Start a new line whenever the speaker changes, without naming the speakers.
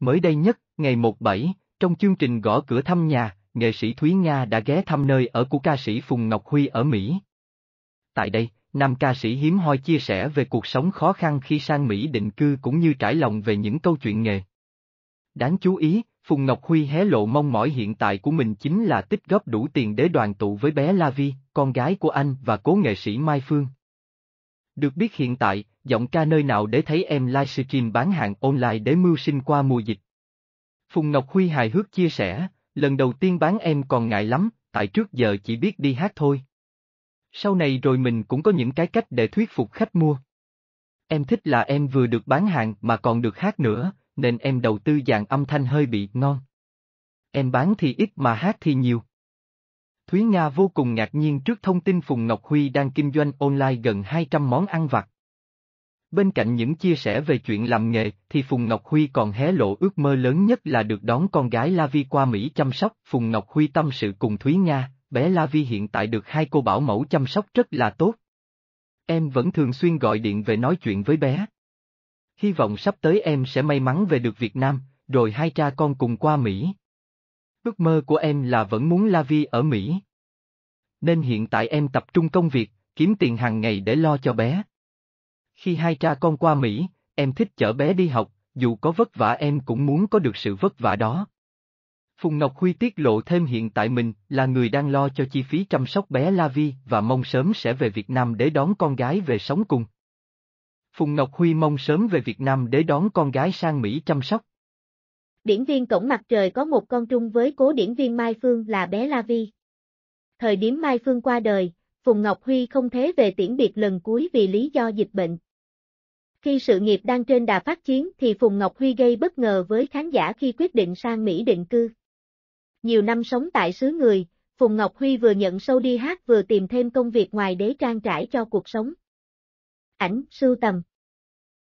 Mới đây nhất, ngày 17, trong chương trình gõ cửa thăm nhà, nghệ sĩ Thúy Nga đã ghé thăm nơi ở của ca sĩ Phùng Ngọc Huy ở Mỹ. Tại đây, nam ca sĩ hiếm hoi chia sẻ về cuộc sống khó khăn khi sang Mỹ định cư cũng như trải lòng về những câu chuyện nghề. Đáng chú ý, Phùng Ngọc Huy hé lộ mong mỏi hiện tại của mình chính là tích góp đủ tiền để đoàn tụ với bé La Vi, con gái của anh và cố nghệ sĩ Mai Phương. Được biết hiện tại, giọng ca nơi nào để thấy em livestream bán hàng online để mưu sinh qua mùa dịch. Phùng Ngọc Huy hài hước chia sẻ, lần đầu tiên bán em còn ngại lắm, tại trước giờ chỉ biết đi hát thôi. Sau này rồi mình cũng có những cái cách để thuyết phục khách mua. Em thích là em vừa được bán hàng mà còn được hát nữa, nên em đầu tư dàn âm thanh hơi bị ngon. Em bán thì ít mà hát thì nhiều. Thúy Nga vô cùng ngạc nhiên trước thông tin Phùng Ngọc Huy đang kinh doanh online gần 200 món ăn vặt. Bên cạnh những chia sẻ về chuyện làm nghề thì Phùng Ngọc Huy còn hé lộ ước mơ lớn nhất là được đón con gái La Vi qua Mỹ chăm sóc. Phùng Ngọc Huy tâm sự cùng Thúy Nga, bé La Vi hiện tại được hai cô bảo mẫu chăm sóc rất là tốt. Em vẫn thường xuyên gọi điện về nói chuyện với bé. Hy vọng sắp tới em sẽ may mắn về được Việt Nam, rồi hai cha con cùng qua Mỹ. Ước mơ của em là vẫn muốn La Vi ở Mỹ. Nên hiện tại em tập trung công việc, kiếm tiền hàng ngày để lo cho bé. Khi hai cha con qua Mỹ, em thích chở bé đi học, dù có vất vả em cũng muốn có được sự vất vả đó. Phùng Ngọc Huy tiết lộ thêm hiện tại mình là người đang lo cho chi phí chăm sóc bé La Vi và mong sớm sẽ về Việt Nam để đón con gái về sống cùng. Phùng Ngọc Huy mong sớm về Việt Nam để đón con gái sang Mỹ chăm sóc
điển viên cổng mặt trời có một con trung với cố điển viên Mai Phương là bé La Vi. Thời điểm Mai Phương qua đời, Phùng Ngọc Huy không thế về tiễn biệt lần cuối vì lý do dịch bệnh. Khi sự nghiệp đang trên đà phát chiến thì Phùng Ngọc Huy gây bất ngờ với khán giả khi quyết định sang Mỹ định cư. Nhiều năm sống tại xứ người, Phùng Ngọc Huy vừa nhận sâu đi hát vừa tìm thêm công việc ngoài đế trang trải cho cuộc sống. Ảnh, sưu tầm